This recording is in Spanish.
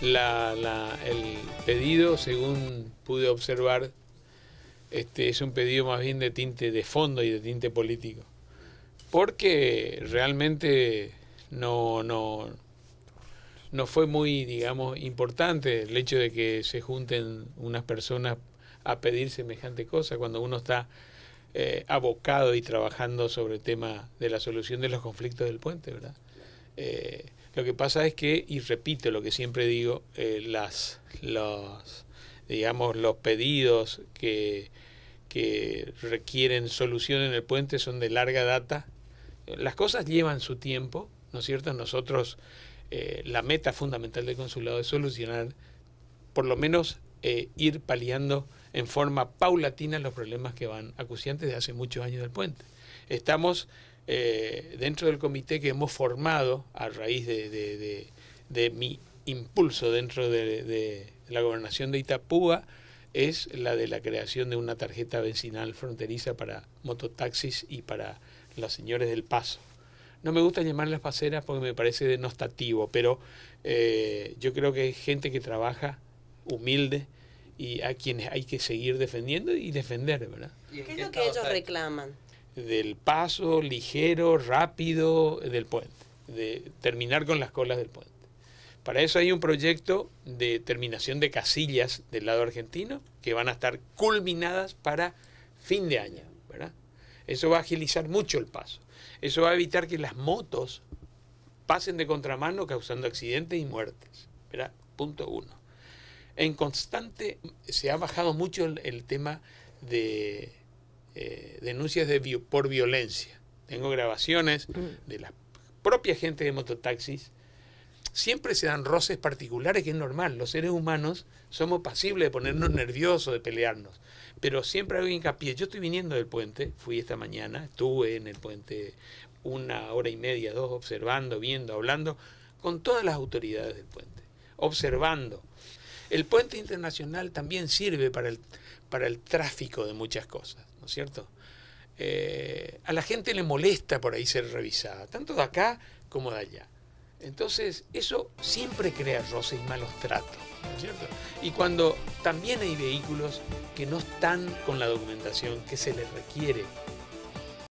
la, el pedido, según pude observar, este, es un pedido más bien de tinte de fondo y de tinte político. Porque realmente no, no, no fue muy, digamos, importante el hecho de que se junten unas personas a pedir semejante cosa cuando uno está eh, abocado y trabajando sobre el tema de la solución de los conflictos del puente, ¿verdad? Eh, lo que pasa es que, y repito lo que siempre digo, eh, las, los, digamos, los pedidos que, que requieren solución en el puente son de larga data. Las cosas llevan su tiempo, ¿no es cierto? Nosotros, eh, la meta fundamental del consulado es solucionar, por lo menos ir paliando en forma paulatina los problemas que van acuciantes de hace muchos años del puente. Estamos eh, dentro del comité que hemos formado a raíz de, mi impulso dentro de, la gobernación de Itapúa es la de la creación de una tarjeta vecinal fronteriza para mototaxis y para las señores del paso. No me gusta llamarlas paseras porque me parece denostativo, pero eh, yo creo que hay gente que trabaja humilde y a quienes hay que seguir defendiendo y defender, ¿verdad? ¿Qué es lo que ellos reclaman? del paso ligero, rápido del puente, de terminar con las colas del puente. Para eso hay un proyecto de terminación de casillas del lado argentino que van a estar culminadas para fin de año. ¿verdad? Eso va a agilizar mucho el paso. Eso va a evitar que las motos pasen de contramano causando accidentes y muertes. ¿verdad? Punto uno. En constante se ha bajado mucho el tema de eh, denuncias por violencia. Tengo grabaciones de la propia gente de mototaxis. Siempre se dan roces particulares, que es normal. Los seres humanos somos pasibles de ponernos nerviosos, de pelearnos. Pero siempre hago hincapié. Yo estoy viniendo del puente, fui esta mañana, estuve en el puente una hora y media, dos, observando, viendo, hablando con todas las autoridades del puente, observando. El puente internacional también sirve para el tráfico de muchas cosas cierto? Eh, a la gente le molesta por ahí ser revisada, tanto de acá como de allá. Entonces, eso siempre crea roces y malos tratos, cierto? Y cuando también hay vehículos que no están con la documentación que se les requiere